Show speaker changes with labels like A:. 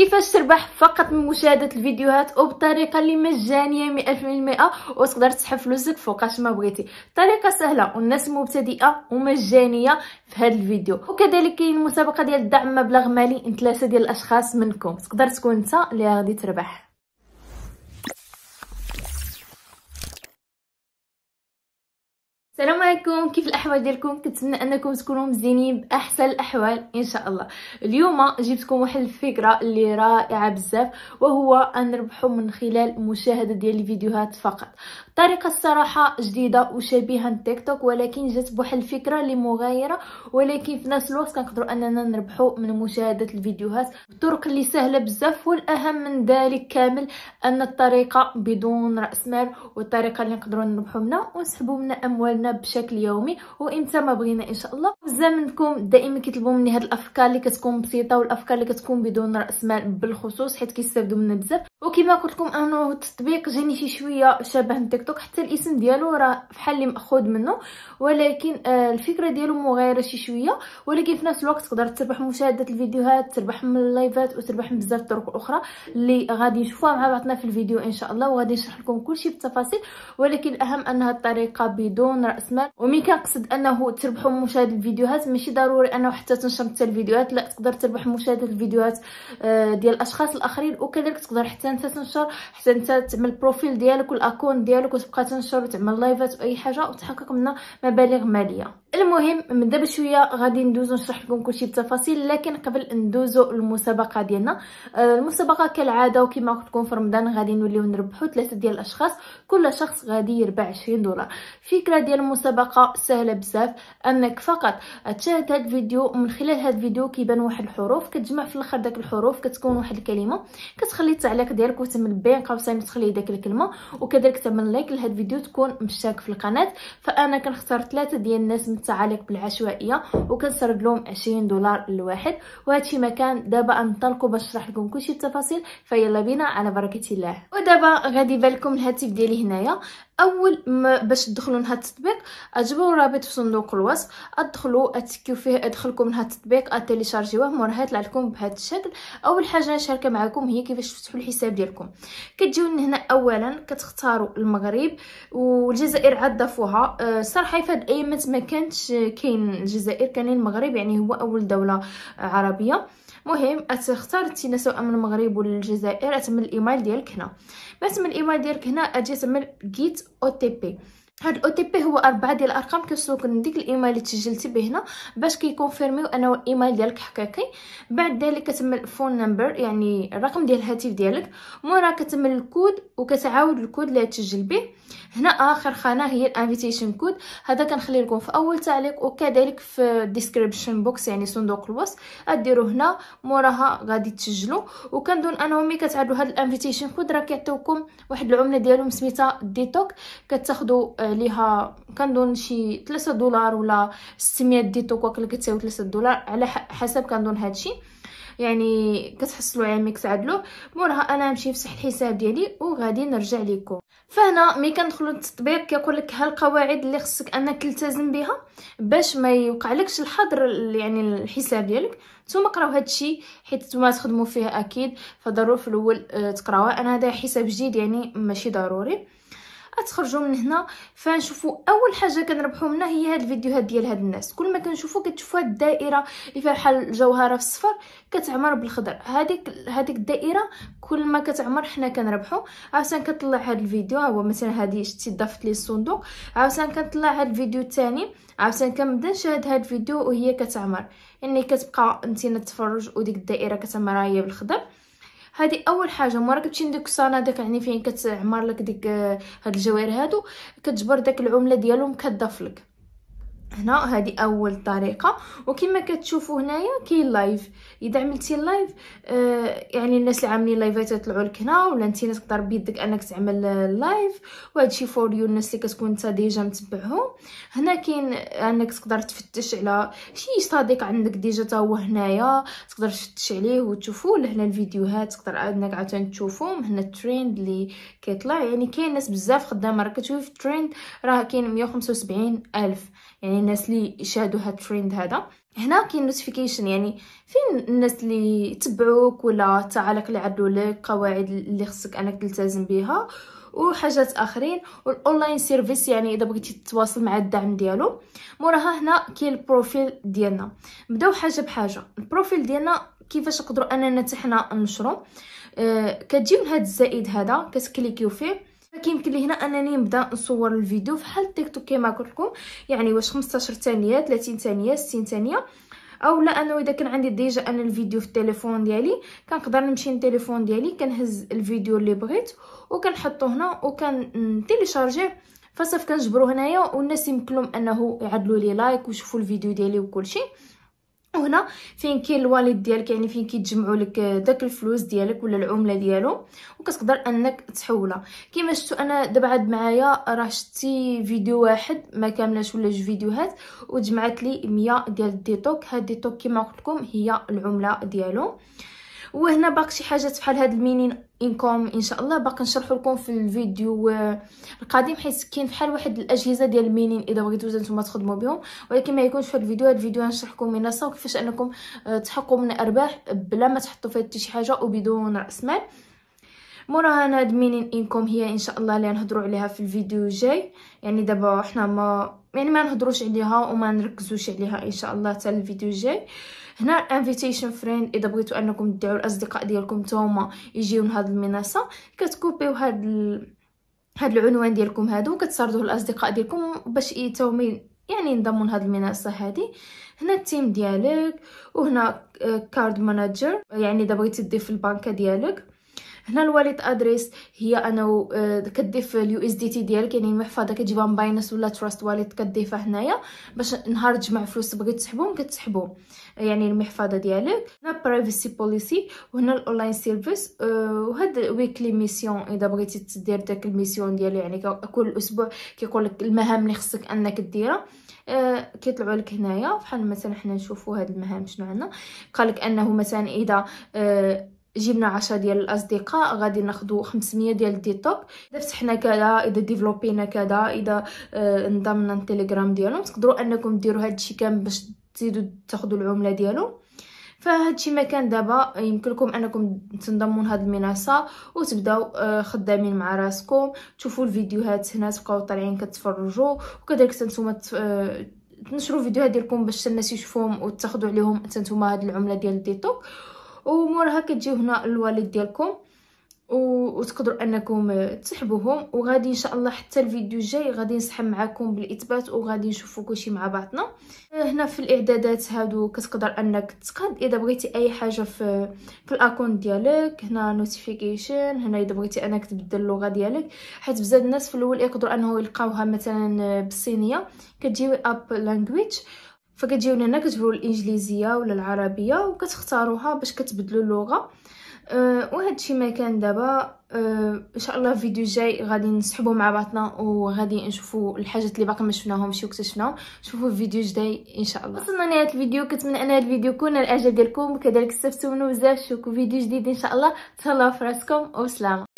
A: كيفاش تربح فقط من مشاهده الفيديوهات وبطريقه اللي مجانيه 100% وتقدر تسحب فلوسك فوقاش ما بغيتي طريقه سهله والناس مبتدئه ومجانيه في هذا الفيديو وكذلك كاين مسابقه ديال دعم مبلغ مالي ثلاثه ديال الاشخاص منكم تقدر تكون انت اللي غادي تربح السلام عليكم كيف الاحوال ديالكم كنتمنى انكم تكونوا مزيانين باحسن الاحوال ان شاء الله اليوم جبتكم واحد الفكره اللي رائعه بزاف وهو ان نربحوا من خلال مشاهده ديال الفيديوهات فقط الطريقه الصراحه جديده وشبيهه للتيك توك ولكن جات بواحد الفكره اللي مغايره ولكن في نفس الوقت كنقدروا اننا نربحوا من مشاهده الفيديوهات بطرق اللي سهله بزاف والاهم من ذلك كامل ان الطريقه بدون راس مال والطريقه اللي نقدروا نربحوا منها ونسحبوا منها اموالنا بشكل يومي وامتى ما بغينا ان شاء الله بزاف منكم دائما كيطلبوا مني هاد الافكار اللي كتكون بسيطه والافكار اللي كتكون بدون راس مال بالخصوص حيت كيستافدوا منها بزاف وكما قلت لكم انا التطبيق جاني شي شويه شبه تيك توك حتى الاسم ديالو راه بحال اللي ماخذ منه ولكن آه، الفكره ديالو مغايره شي شويه ولكن في نفس الوقت تقدر تربح مشاهده الفيديوهات تربح من اللايفات وتربح من بزاف الطرق الاخرى اللي غادي نشوفوها مع بعضنا في الفيديو ان شاء الله وغادي نشرح لكم كلشي بالتفاصيل ولكن الاهم انها الطريقه بدون راس اسماء ومن كنقصد انه تربحوا مشاهده الفيديوهات ماشي ضروري انه حتى تنشر حتى الفيديوهات لا تقدر تربح مشاهده الفيديوهات آه، ديال الاشخاص الاخرين وكذلك تقدر حتى انت تنشر حتى انت تعمل البروفيل ديالك والاكون ديالك وتبقى تنشر وتعمل لايفات واي حاجه وتحقق منها مبالغ ماليه المهم من دابا شويه غادي ندوزو نشرح لكم كلشي بالتفاصيل لكن قبل ندوزو المسابقه ديالنا آه، المسابقه كالعاده وكما قلت لكم في رمضان غادي نوليو نربحو ثلاثه ديال الاشخاص كل شخص غادي يربح 20 دولار الفكره ديال المسابقه سهله بزاف انك فقط تشاهد هذا الفيديو من خلال هذا الفيديو كيبان واحد الحروف كتجمع في الاخر داك الحروف كتكون واحد الكلمه كتخلي التعليق ديالك وتمن بين قوسين تخلي داك الكلمه وكذلك تمن لايك لهذا الفيديو تكون مشترك في القناه فانا كنختار ثلاثه ديال الناس من التعاليق بالعشوائيه وكنسرد لهم 20 دولار الواحد وهادشي ما كان دابا انطلقوا باش نشرح لكم كلشي بالتفاصيل فيلا بينا على بركه الله ودابا غادي بالكم الهاتف ديالي هنايا اول ما باش تدخلوا هذا التطبيق اجيبوا الرابط في صندوق الوصف ادخلوا اتكيو فيه ادخلكم هذا التطبيق اتيليشارجيوه موراها يطلع لكم بهذا الشكل اول حاجه نشاركها معكم هي كيفاش تفتحوا الحساب ديالكم كتجيو من هنا اولا كتختاروا المغرب والجزائر عاد ضافوها أه، صراحه في هذه الايامات ما كانتش كاين الجزائر كان المغرب يعني هو اول دوله عربيه مهم اختارتي سواء من المغرب ولا الجزائر اتمن الايميل ديالك هنا بعد من الايميل ديالك هنا اجي تمن جيت او تي بي هاد او تي بي هو اربعه ديال الارقام كتسلكن ديك الايميل اللي تسجلتي به هنا باش كيكونفيرميو انه الايميل ديالك حقيقي بعد ذلك كتم الفون نمبر يعني الرقم ديال الهاتف ديالك مورا كتم الكود وكتعاود الكود اللي تسجل به هنا اخر خانه هي الانفيتيشن كود هذا كنخلي لكم في اول تعليق وكذلك في الديسكريبشن بوكس يعني صندوق الوصف غديروا هنا موراها غادي تسجلوا وكنظن انهم ملي كتعادوا هاد الانفيتيشن كود راه كيعطيوكم واحد العمله ديالهم سميتها ديتوك كتاخذوا آه، عليها كنظن شي 3 دولار ولا 600 دي توك واكل كتساوي 3 دولار على حسب كنظن هادشي يعني كتحصلوا على ميكس عدلو موراها انا نمشي نفسح الحساب ديالي وغادي نرجع لكم فهنا ملي كندخلوا للتطبيق كيقول لك ها القواعد اللي خصك انك تلتزم بها باش ما يوقعلكش الحظر يعني الحساب ديالك نتوما قراو هادشي حيت نتوما تخدموا فيه اكيد فضروري في الاول آه، تقراوها انا هذا حساب جديد يعني ماشي ضروري تخرجوا من هنا فنشوفوا اول حاجه كنربحوا منها هي هاد الفيديوهات ديال هاد الناس كل ما كنشوفوا كتشوفوا هاد الدائره اللي فيها بحال الجوهره في الصفر كتعمر بالخضر هذيك هذيك الدائره كل ما كتعمر حنا كنربحوا عاوتاني كنطلع هاد الفيديو ها هو مثلا هادي شتي ضافت لي الصندوق عاوتاني كنطلع هاد الفيديو الثاني عاوتاني كنبدا نشاهد هاد الفيديو وهي كتعمر يعني كتبقى انت تفرج وديك الدائره كتعمر هي بالخضر هذه اول حاجه مورا كتمشي لديك الصاله داك يعني فين كتعمر لك ديك آه، هاد الجواهر هادو كتجبر داك العمله ديالهم كتضاف لك هنا هذه اول طريقه وكما كتشوفوا هنايا كاين لايف اذا عملتي لايف آه يعني الناس اللي عاملين لايفات يطلعوا لك هنا ولا انت تقدر بيدك انك تعمل لايف وهذا الشيء فور يو الناس اللي كتكون انت ديجا متبعهم هنا كاين انك تقدر تفتش على شي صديق عندك ديجا تا هو هنايا تقدر تفتش عليه وتشوفوا لهنا الفيديوهات تقدر انك عاوتاني تشوفهم هنا التريند اللي كيطلع يعني كاين ناس بزاف خدامه راه كتشوف التريند راه كاين 175 الف يعني الناس اللي شادوا هاد تريند هذا هنا كاين نوتيفيكيشن يعني فين الناس اللي تبعوك ولا التعاليق اللي عدوا لك قواعد اللي خصك انك تلتزم بها وحاجات اخرين والاونلاين سيرفيس يعني اذا بغيتي تتواصل مع الدعم ديالو موراها هنا كاين البروفيل ديالنا نبداو حاجه بحاجه البروفيل ديالنا كيفاش نقدروا اننا حنا نشرو أه كتجيو هاد الزائد هذا كتكليكيو فيه كيمكن لي هنا انني نبدا نصور الفيديو فحال تيك توك كما قلت لكم يعني واش 15 ثانيه 30 ثانيه 60 ثانيه او لا انا اذا كان عندي ديجا انا الفيديو في التليفون ديالي كنقدر نمشي للتليفون ديالي كنهز الفيديو اللي بغيت وكنحطو هنا وكنتيليشارجيه فصافي كنجبرو هنايا والناس يمكن لهم انه يعدلوا لي لايك ويشوفوا الفيديو ديالي وكلشي هنا فين كاين الواليد ديالك يعني فين كيتجمعوا لك آه، داك الفلوس ديالك ولا العمله ديالو وكتقدر انك تحولها كما شفتوا انا دابا عاد معايا راه شتي فيديو واحد ما كاملاش ولا جوج فيديوهات وجمعت لي 100 ديال الديتوك هاد الديتوك كما قلت لكم هي العمله ديالو وهنا باقي شي حاجات بحال هاد المينين انكم ان شاء الله باقي نشرح لكم في الفيديو آه، القادم حيت كاين بحال واحد الاجهزه ديال المينين اذا بغيتوا نتوما تخدموا بهم ولكن ما يكونش في الفيديو هاد الفيديو نشرح لكم منصه وكيفاش انكم آه، تحققوا من ارباح بلا ما تحطوا فيها حتى شي حاجه وبدون راس مال موراها انا هاد مينين انكم هي ان شاء الله اللي نهضروا عليها في الفيديو الجاي يعني دابا حنا ما يعني ما نهضروش عليها وما نركزوش عليها ان شاء الله حتى الفيديو الجاي هنا انفيتيشن فريند اذا بغيتوا انكم تدعوا الاصدقاء ديالكم توما يجيو لهاد المنصه كتكوبيو هاد ال... هاد العنوان ديالكم هادو كتسردوه للاصدقاء ديالكم باش يتوما يعني ينضموا لهاد المنصه هادي هنا التيم ديالك وهنا كارد آه، مانجر يعني اذا بغيتي تضيف البنكه ديالك هنا الواليت ادريس هي انا آه، كتضيف اليو اس دي تي ديالك يعني المحفظه كتجيبها من باينس ولا تراست واليت كتضيفها هنايا باش نهار تجمع فلوس تبغي تسحبهم كتسحبهم يعني المحفظه ديالك هنا برايفسي بوليسي وهنا الاونلاين آه، سيرفيس وهاد ويكلي ميسيون اذا بغيتي تدير داك الميسيون ديال يعني كل اسبوع كيقول لك المهام اللي خصك انك ديرها آه، كيطلعوا لك هنايا بحال مثلا حنا نشوفوا هاد المهام شنو عندنا قال لك انه مثلا اذا أه جبنا 10 ديال الاصدقاء غادي ناخذوا 500 ديال الديتوب اذا فتحنا كذا اذا ديفلوبينا كذا اذا آه، انضمنا التليجرام ديالهم تقدروا انكم ديروا هادشي كامل باش تزيدوا تاخذوا العمله ديالهم فهادشي ما كان دابا يمكنكم انكم تنضموا لهاد المنصه وتبداو آه، خدامين مع راسكم تشوفوا الفيديوهات هنا تبقاو طالعين كتفرجوا وكذلك تنتوما آه، تنشروا الفيديوهات ديالكم باش الناس يشوفوهم وتاخذوا عليهم نتوما هاد العمله ديال الديتوك ومورها كتجيو هنا الوالد ديالكم وتقدروا انكم تسحبوهم وغادي ان شاء الله حتى الفيديو الجاي غادي نسحب معكم بالاثبات وغادي نشوفوا كلشي مع بعضنا آه، هنا في الاعدادات هادو كتقدر انك تقاد اذا بغيتي اي حاجه في في الاكونت ديالك هنا نوتيفيكيشن هنا اذا بغيتي انك تبدل اللغه ديالك حيت بزاف الناس في الاول يقدروا انه يلقاوها مثلا آه، بالصينيه كتجي اب لانجويج فكتجيونا هنا كتبرو الانجليزيه ولا العربيه وكتختاروها باش كتبدلوا اللغه أه وهذا الشيء ما كان دابا أه ان شاء الله فيديو جاي غادي نسحبوا مع بعضنا وغادي نشوفوا الحاجات اللي باقي ما شفناهم شي واكتشفناهم شوفوا فيديو جاي ان شاء الله وصلنا لنهايه الفيديو كنتمنى ان هذا الفيديو يكون الاعجاب ديالكم وكذلك استفدتوا منه بزاف شوفوا فيديو جديد ان شاء الله تهلاو فراسكم راسكم وسلامه